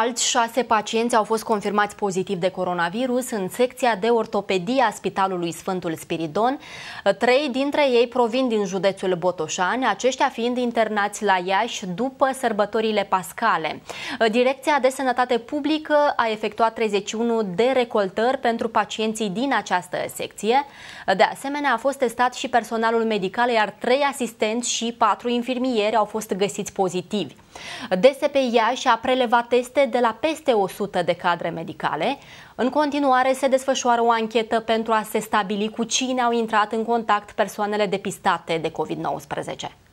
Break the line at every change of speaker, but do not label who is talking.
Alți șase pacienți au fost confirmați pozitiv de coronavirus în secția de ortopedie a Spitalului Sfântul Spiridon. Trei dintre ei provin din județul Botoșani, aceștia fiind internați la Iași după sărbătorile pascale. Direcția de Sănătate Publică a efectuat 31 de recoltări pentru pacienții din această secție. De asemenea, a fost testat și personalul medical, iar trei asistenți și patru infirmieri au fost găsiți pozitivi. DSP Iași a prelevat teste de la peste 100 de cadre medicale. În continuare se desfășoară o anchetă pentru a se stabili cu cine au intrat în contact persoanele depistate de COVID-19.